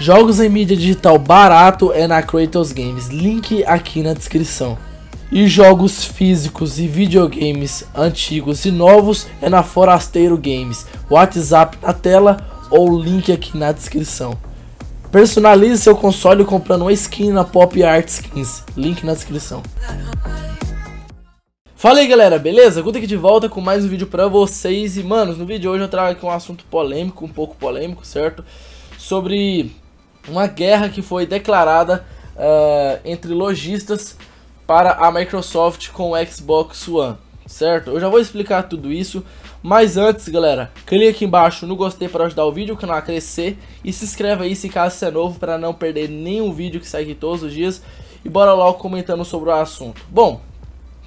Jogos em mídia digital barato é na Kratos Games, link aqui na descrição. E jogos físicos e videogames antigos e novos é na Forasteiro Games. WhatsApp na tela ou link aqui na descrição. Personalize seu console comprando uma skin na Pop Art Skins, link na descrição. Fala aí galera, beleza? Guto aqui de volta com mais um vídeo pra vocês E manos, no vídeo de hoje eu trago aqui um assunto polêmico, um pouco polêmico, certo? Sobre uma guerra que foi declarada uh, entre lojistas para a Microsoft com o Xbox One, certo? Eu já vou explicar tudo isso, mas antes, galera, clique aqui embaixo no gostei para ajudar o vídeo, o canal a crescer e se inscreva aí se caso você é novo para não perder nenhum vídeo que sai aqui todos os dias e bora logo comentando sobre o assunto. Bom,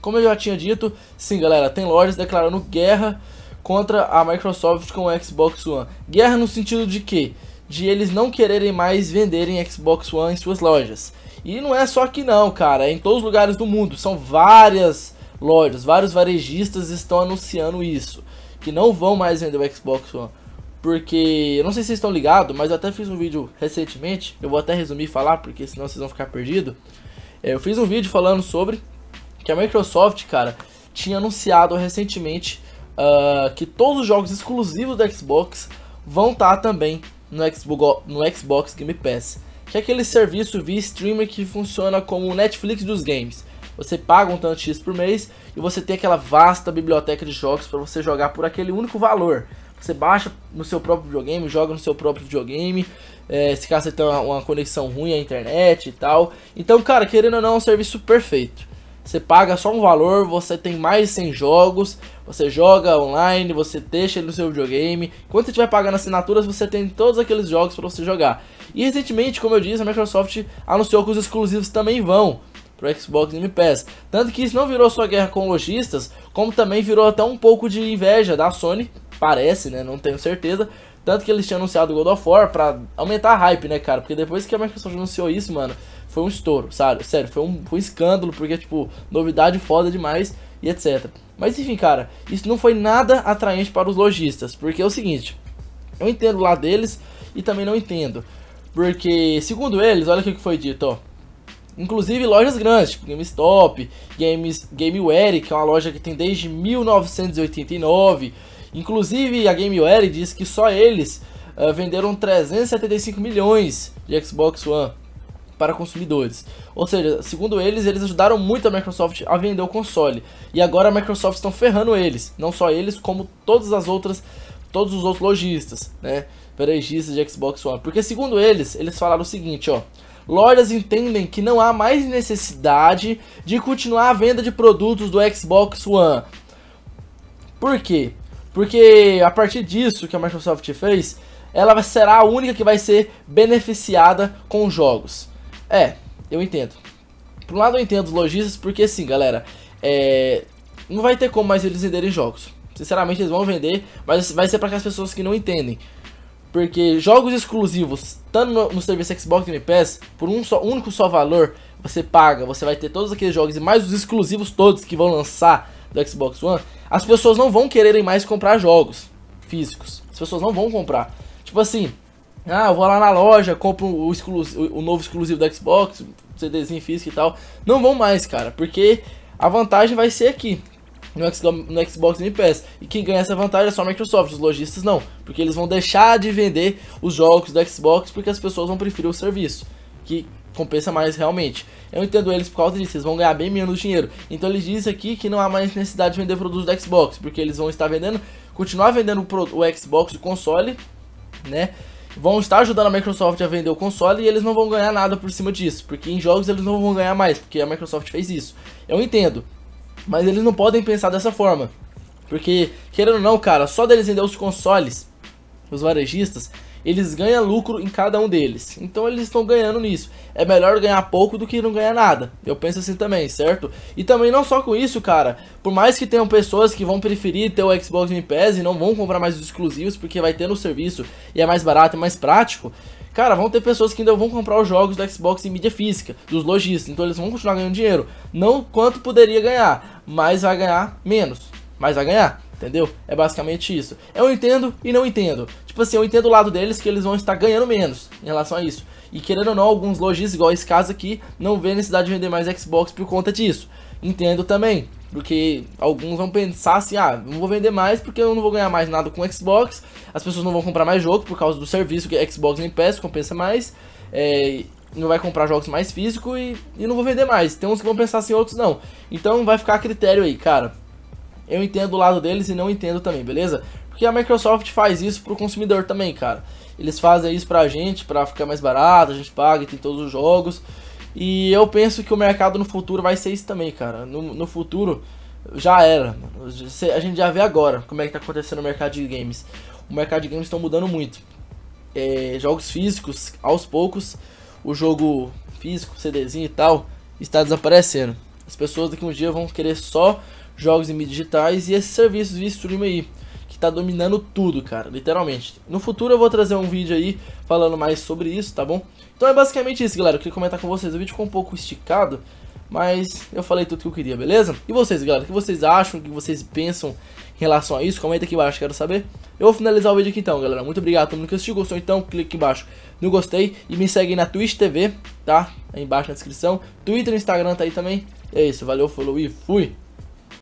como eu já tinha dito, sim, galera, tem lojas declarando guerra contra a Microsoft com o Xbox One. Guerra no sentido de que de eles não quererem mais venderem Xbox One em suas lojas. E não é só aqui não, cara, é em todos os lugares do mundo, são várias lojas, vários varejistas estão anunciando isso, que não vão mais vender o Xbox One. Porque, eu não sei se vocês estão ligados, mas eu até fiz um vídeo recentemente, eu vou até resumir e falar, porque senão vocês vão ficar perdidos. É, eu fiz um vídeo falando sobre que a Microsoft, cara, tinha anunciado recentemente uh, que todos os jogos exclusivos da Xbox vão estar tá também no Xbox, no Xbox Game Pass, que é aquele serviço via streamer que funciona como o Netflix dos games. Você paga um tanto X por mês e você tem aquela vasta biblioteca de jogos para você jogar por aquele único valor. Você baixa no seu próprio videogame, joga no seu próprio videogame, é, se caso você tem uma, uma conexão ruim à internet e tal. Então, cara, querendo ou não, é um serviço perfeito. Você paga só um valor, você tem mais de 100 jogos, você joga online, você deixa ele no seu videogame. Quando você estiver pagando assinaturas, você tem todos aqueles jogos para você jogar. E recentemente, como eu disse, a Microsoft anunciou que os exclusivos também vão para o Xbox Game Pass. Tanto que isso não virou só guerra com lojistas, como também virou até um pouco de inveja da Sony, Parece, né? Não tenho certeza. Tanto que eles tinham anunciado o God of War pra aumentar a hype, né, cara? Porque depois que a Microsoft anunciou isso, mano, foi um estouro, sabe? Sério, foi um, foi um escândalo, porque, tipo, novidade foda demais e etc. Mas enfim, cara, isso não foi nada atraente para os lojistas, porque é o seguinte, eu entendo lá deles e também não entendo. Porque, segundo eles, olha o que foi dito, ó. Inclusive lojas grandes, tipo GameStop, Games, GameWare, que é uma loja que tem desde 1989, Inclusive, a GameWare diz que só eles uh, venderam 375 milhões de Xbox One para consumidores. Ou seja, segundo eles, eles ajudaram muito a Microsoft a vender o console. E agora a Microsoft estão ferrando eles, não só eles, como todas as outras, todos os outros lojistas, né? Varejistas de Xbox One. Porque segundo eles, eles falaram o seguinte, ó: Lojas entendem que não há mais necessidade de continuar a venda de produtos do Xbox One. Por quê? Porque a partir disso que a Microsoft fez, ela será a única que vai ser beneficiada com jogos. É, eu entendo. Por um lado eu entendo os lojistas, porque sim galera, é... não vai ter como mais eles venderem jogos. Sinceramente, eles vão vender, mas vai ser para aquelas pessoas que não entendem. Porque jogos exclusivos, tanto no, no serviço Xbox Game Pass, por um só, único só valor, você paga, você vai ter todos aqueles jogos e mais os exclusivos todos que vão lançar do Xbox One, as pessoas não vão quererem mais comprar jogos físicos. As pessoas não vão comprar. Tipo assim, ah, eu vou lá na loja, compro o, o, novo exclusivo do Xbox, CDzinho físico e tal. Não vão mais, cara, porque a vantagem vai ser aqui. No, X, no Xbox Game Pass. E quem ganha essa vantagem é só a Microsoft, os lojistas não. Porque eles vão deixar de vender os jogos do Xbox porque as pessoas vão preferir o serviço. Que compensa mais realmente. Eu entendo eles por causa disso, eles vão ganhar bem menos dinheiro. Então ele diz aqui que não há mais necessidade de vender produtos do Xbox, porque eles vão estar vendendo, continuar vendendo o Xbox, o console, né? Vão estar ajudando a Microsoft a vender o console e eles não vão ganhar nada por cima disso, porque em jogos eles não vão ganhar mais, porque a Microsoft fez isso. Eu entendo, mas eles não podem pensar dessa forma, porque querendo ou não, cara, só deles vender os consoles, os varejistas, eles ganham lucro em cada um deles. Então eles estão ganhando nisso. É melhor ganhar pouco do que não ganhar nada. Eu penso assim também, certo? E também não só com isso, cara. Por mais que tenham pessoas que vão preferir ter o Xbox Game Pass e não vão comprar mais os exclusivos porque vai ter no serviço e é mais barato e mais prático. Cara, vão ter pessoas que ainda vão comprar os jogos do Xbox em mídia física, dos lojistas, então eles vão continuar ganhando dinheiro. Não quanto poderia ganhar, mas vai ganhar menos. Mas vai ganhar entendeu? É basicamente isso. Eu entendo e não entendo. Tipo assim, eu entendo o lado deles que eles vão estar ganhando menos em relação a isso. E querendo ou não, alguns lojistas, igual esse caso aqui, não vê necessidade de vender mais Xbox por conta disso. Entendo também, porque alguns vão pensar assim, ah, não vou vender mais porque eu não vou ganhar mais nada com Xbox, as pessoas não vão comprar mais jogo por causa do serviço que Xbox me peça, compensa mais, é, não vai comprar jogos mais físicos e, e não vou vender mais. Tem uns que vão pensar assim, outros não. Então vai ficar a critério aí, cara eu entendo o lado deles e não entendo também, beleza? Porque a Microsoft faz isso pro consumidor também, cara. Eles fazem isso pra gente, pra ficar mais barato, a gente paga e tem todos os jogos. E eu penso que o mercado no futuro vai ser isso também, cara. No, no futuro já era. A gente já vê agora como é que tá acontecendo o mercado de games. O mercado de games estão mudando muito. É, jogos físicos, aos poucos, o jogo físico, CDzinho e tal, está desaparecendo. As pessoas daqui um dia vão querer só jogos em mídias digitais e esses serviços de streaming aí, que tá dominando tudo, cara, literalmente. No futuro eu vou trazer um vídeo aí falando mais sobre isso, tá bom? Então é basicamente isso, galera, eu queria comentar com vocês, o vídeo ficou um pouco esticado, mas eu falei tudo que eu queria, beleza? E vocês, galera, o que vocês acham, o que vocês pensam em relação a isso? Comenta aqui embaixo, quero saber. Eu vou finalizar o vídeo aqui então, galera. Muito obrigado a todo mundo que assistiu, gostou então, clique aqui embaixo no gostei e me segue aí na Twitch TV, tá? Aí embaixo na descrição. Twitter e Instagram tá aí também. é isso, valeu, falou e fui!